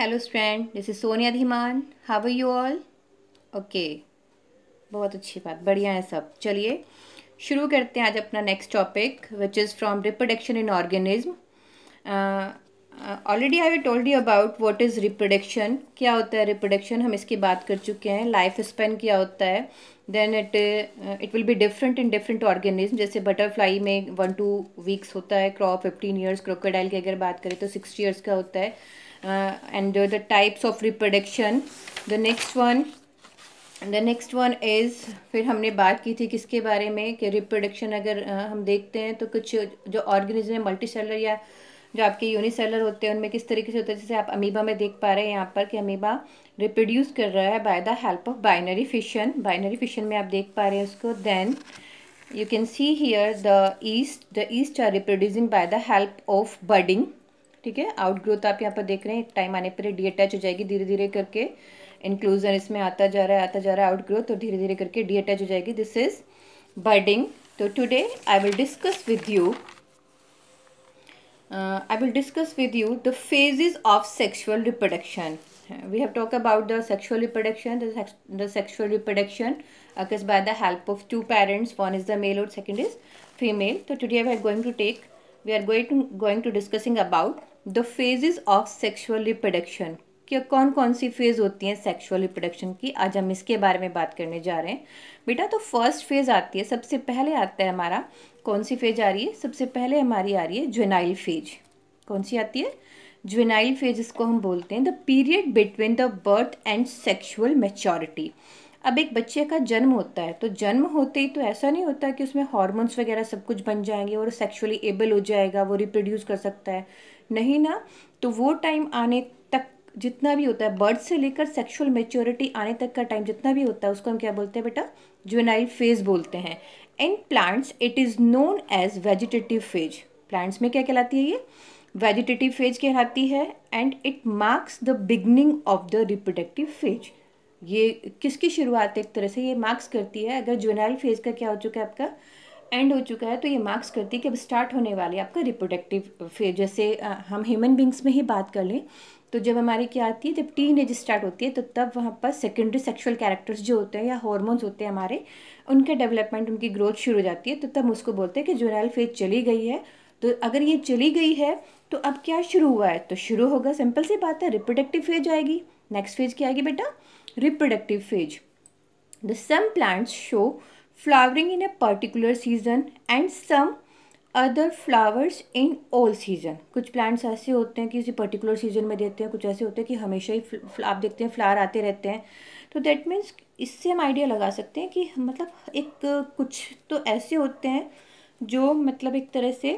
hello student this is Sonia Dhiman how are you all okay बहुत अच्छी बात बढ़िया है सब चलिए शुरू करते हैं आज अपना next topic which is from reproduction in organism already I told you about what is reproduction क्या होता है रिप्रोडक्शन हम इसकी बात कर चुके हैं लाइफ स्पेन क्या होता है then it it will be different in different organism जैसे बटरफ्लाई में वन टू वीक्स होता है क्रॉप फिफ्टीन ईयर्स क्रोकोडाइल की अगर बात करें तो सिक्सटी ईयर्स का होता है uh, and uh, the types of reproduction the next one the next one is फिर हमने बात की थी किसके बारे में कि रिप्रोडक्शन अगर uh, हम देखते हैं तो कुछ जो ऑर्गेनिज्म है मल्टी सेलर या जो आपके यूनिसेलर होते हैं उनमें किस तरीके से होता है जैसे आप अमीबा में देख पा रहे हैं यहाँ पर कि अमीबा रिप्रोड्यूस कर रहा है by the help of binary fission binary fission में आप देख पा रहे हैं उसको then you can see here the yeast the yeast are reproducing by the help of budding ठीक है आउटग्रोथ आप यहाँ पर देख रहे हैं एक टाइम आने पर डी अटैच हो जाएगी धीरे धीरे करके इंक्लूजन इसमें आता जा रहा है आता जा रहा है आउट ग्रोथ तो और धीरे धीरे करके डी अटैच हो जाएगी दिस इज बर्डिंग तो today I will discuss with you I will discuss with you the phases of sexual reproduction we have talk about the sexual reproduction the sexual reproduction occurs by the help of two parents one is the male और second is female तो today we are going to take we are going to going to discussing about the phases of sexual reproduction क्या कौन कौन सी phase होती हैं sexual reproduction की आज हम इसके बारे में बात करने जा रहे हैं बेटा तो फर्स्ट फेज़ आती है सबसे पहले आता है हमारा कौन सी फेज आ रही है सबसे पहले हमारी आ रही है ज्वेनाइल फेज कौन सी आती है ज्वेनाइल फेज इसको हम बोलते हैं the period between the birth and sexual maturity अब एक बच्चे का जन्म होता है तो जन्म होते ही तो ऐसा नहीं होता कि उसमें हॉर्मोन्स वगैरह सब कुछ बन जाएंगे और सेक्सुअली एबल हो जाएगा वो रिप्रोड्यूस कर सकता है नहीं ना तो वो टाइम आने तक जितना भी होता है बर्थ से लेकर सेक्सुअल मेच्योरिटी आने तक का टाइम जितना भी होता है उसको हम क्या बोलते हैं बेटा जुनाइल फेज बोलते हैं in plants it is known as vegetative phase plants में क्या कहलाती है ये वेजिटेटिव फेज कहलाती है and it marks the beginning of the reproductive phase ये किसकी शुरुआत एक तरह से ये मार्क्स करती है अगर जुनाइल फेज का क्या हो चुका है आपका एंड हो चुका है तो ये मार्क्स करती है कि अब स्टार्ट होने वाले आपका रिप्रोडक्टिव फेज जैसे हम ह्यूमन बींग्स में ही बात कर लें तो जब हमारी क्या आती है जब टीन एज स्टार्ट होती है तो तब वहाँ पर सेकेंडरी सेक्सुअल कैरेक्टर्स जो होते हैं या हॉर्मोन्स होते हैं हमारे उनके डेवलपमेंट उनकी ग्रोथ शुरू हो जाती है तो तब उसको बोलते हैं कि जोनल फेज चली गई है तो अगर ये चली गई है तो अब क्या शुरू हुआ है तो शुरू होगा सिंपल सी बात है रिप्रोडक्टिव फेज आएगी नेक्स्ट फेज क्या आएगी बेटा reproductive phase the some plants show flowering in a particular season and some other flowers in all season कुछ प्लांट्स ऐसे होते हैं कि किसी पर्टिकुलर सीजन में देते हैं कुछ ऐसे होते हैं कि हमेशा ही आप देखते हैं फ्लावर आते रहते हैं तो दैट मीन्स इससे हम आइडिया लगा सकते हैं कि मतलब एक कुछ तो ऐसे होते हैं जो मतलब एक तरह से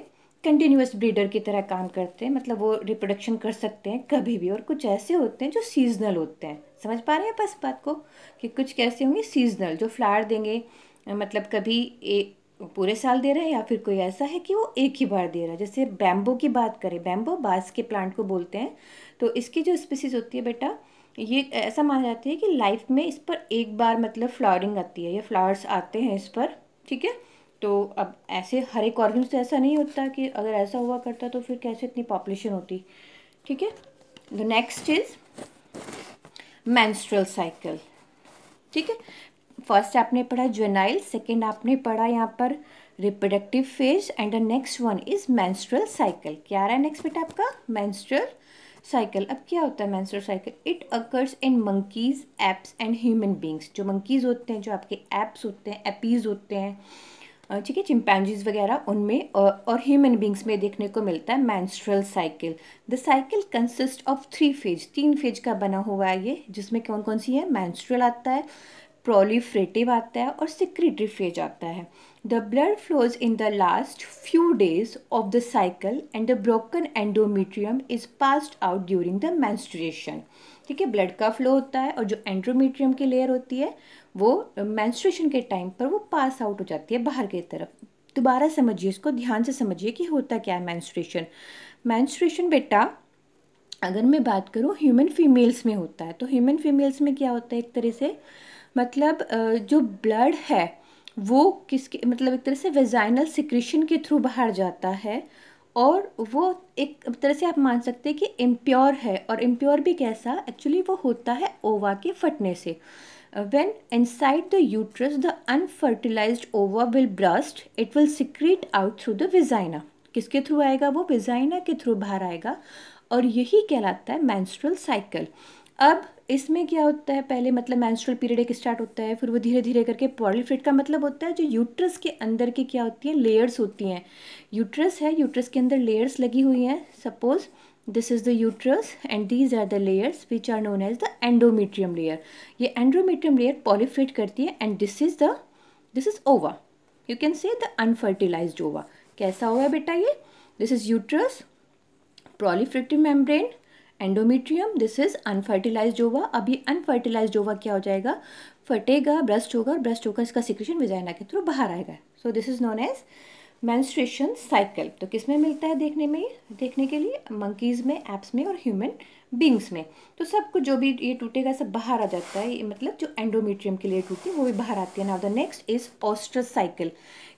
कंटिन्यूस ब्रीडर की तरह काम करते हैं मतलब वो रिप्रोडक्शन कर सकते हैं कभी भी और कुछ ऐसे होते हैं जो सीजनल होते हैं समझ पा रहे हैं बस बात को कि कुछ कैसे होंगे सीजनल जो फ्लावर देंगे मतलब कभी ए, पूरे साल दे रहा है या फिर कोई ऐसा है कि वो एक ही बार दे रहा है जैसे बैम्बो की बात करें बैम्बो बांस के प्लांट को बोलते हैं तो इसकी जो स्पीसीज होती है बेटा ये ऐसा माना जाता है कि लाइफ में इस पर एक बार मतलब फ्लावरिंग आती है या फ्लावर्स आते हैं इस पर ठीक है तो अब ऐसे हर एक ऑर्गन से ऐसा नहीं होता कि अगर ऐसा हुआ करता तो फिर कैसे इतनी पॉपुलेशन होती ठीक है the next is menstrual cycle ठीक है फर्स्ट आपने पढ़ा जोनाइल सेकेंड आपने पढ़ा यहाँ पर reproductive phase and the next one is menstrual cycle क्या रहा है नेक्स्ट बेटा आपका मैंस्ट्रल साइकिल अब क्या होता है menstrual cycle it occurs in monkeys apes and human beings जो मंकीज होते हैं जो आपके एप्स होते हैं एपीज होते हैं ठीक है चिंपैनजीज वगैरह उनमें और ह्यूमन बींग्स में देखने को मिलता है menstrual cycle the cycle consist of three phase तीन फेज का बना हुआ है ये जिसमें कौन कौन सी है मैंस्ट्रल आता है प्रोलीफ्रेटिव आता है और सिक्रेटरी फेज आता है the blood flows in the last few days of the cycle and the broken endometrium is passed out during the menstruation ठीक है ब्लड का फ्लो होता है और जो एंड्रोमीट्रियम की लेयर होती है वो मैंस्ट्रेशन के टाइम पर वो पास आउट हो जाती है बाहर की तरफ दोबारा समझिए इसको ध्यान से समझिए कि होता क्या है मैंस्ट्रेशन मैंस्ट्रेशन बेटा अगर मैं बात करूँ ह्यूमन फीमेल्स में होता है तो ह्यूमन फीमेल्स में क्या होता है एक तरह से मतलब जो ब्लड है वो किसके मतलब एक तरह से वेजाइनल सिक्रेशन के थ्रू बाहर जाता है और वो एक तरह से आप मान सकते हैं कि इम्प्योर है और इम्प्योर भी कैसा एक्चुअली वो होता है ओवा के फटने से when inside the uterus the unfertilize ova will burst it will secrete out through the vagina किसके थ्रू आएगा वो विजाइना के थ्रू बाहर आएगा और यही कहलाता है मैंस्ट्रल साइकिल अब इसमें क्या होता है पहले मतलब मैंस्ट्रल पीरियड एक स्टार्ट होता है फिर वो धीरे धीरे करके पॉलीफ्रेट का मतलब होता है जो यूट्रस के अंदर की क्या होती हैं लेयर्स होती हैं यूट्रस है यूट्रस के अंदर लेयर्स लगी हुई हैं suppose this is the uterus and these are the layers which are known as the endometrium layer ये एंडोमीट्रियम लेयर पॉलीफ्रेट करती है and this is the this is ova you can say the unfertilize ova कैसा हुआ बेटा ये this is uterus proliferative membrane endometrium this is unfertilize ova अब ये unfertilised ओवा क्या हो जाएगा फटेगा ब्रस्ट होगा और ब्रस्ट होकर इसका सिक्रेशन विजाइना के थ्रू बाहर आएगा so this is known as menstruation cycle तो किस में मिलता है देखने में देखने के लिए मंकीज़ में एप्स में और ह्यूमन बींग्स में तो सब कुछ जो भी ये टूटेगा सब बाहर आ जाता है ये मतलब जो एंडोमेट्रियम के लिए टूटी वो भी बाहर आती है now the next is oestrus cycle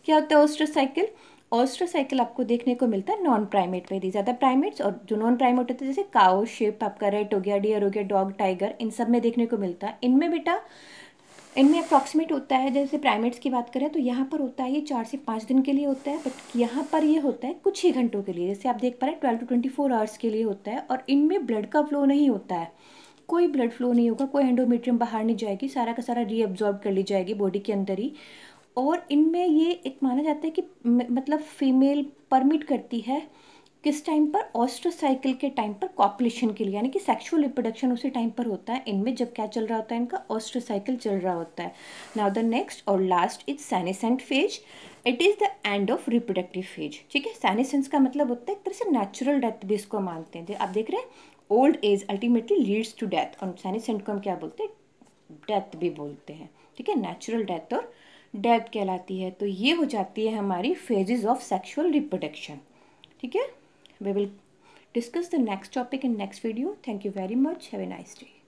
क्या होता है ऑस्ट्रस साइकिल साइकिल आपको देखने को मिलता है नॉन प्राइमेट में ज़्यादा प्राइमेट्स और जो नॉन प्राइमेट होते हैं जैसे काओ शिप आपका रेट हो गया डियर हो गया डॉग टाइगर इन सब में देखने को मिलता है इनमें बेटा इनमें अप्रॉक्सीमेट होता है जैसे प्राइमेट्स की बात करें तो यहाँ पर होता है ये चार से पाँच दिन के लिए होता है बट यहाँ पर ये होता है कुछ ही घंटों के लिए जैसे आप देख पा रहे हैं twelve to twenty four hours के लिए होता है और इनमें ब्लड का फ्लो नहीं होता है कोई ब्लड फ्लो नहीं होगा कोई एंडोमेट्रियम बाहर नहीं जाएगी सारा का सारा रीअब्जॉर्ब कर ली जाएगी बॉडी के अंदर ही और इनमें ये एक माना जाता है कि मतलब फीमेल परमिट करती है किस टाइम पर ऑस्ट्रोसाइकिल के टाइम पर कॉपलेशन के लिए यानी कि सेक्सुअल रिप्रोडक्शन उसी टाइम पर होता है इनमें जब क्या चल रहा होता है इनका ऑस्ट्रोसाइकिल चल रहा होता है नाउ द नेक्स्ट और last is senescent phase it is the end of reproductive phase ठीक है सैनिसेंस का मतलब होता है एक तरह से नेचुरल डेथ भी इसको मानते हैं आप देख रहे हैं old age ultimately leads to death और सैनिसेंट को हम क्या बोलते हैं डेथ भी बोलते हैं ठीक है नेचुरल डेथ और डेथ कहलाती है तो ये हो जाती है हमारी फेजेस ऑफ सेक्सुअल रिप्रोडक्शन ठीक है we will discuss the next topic in next video thank you very much have a nice day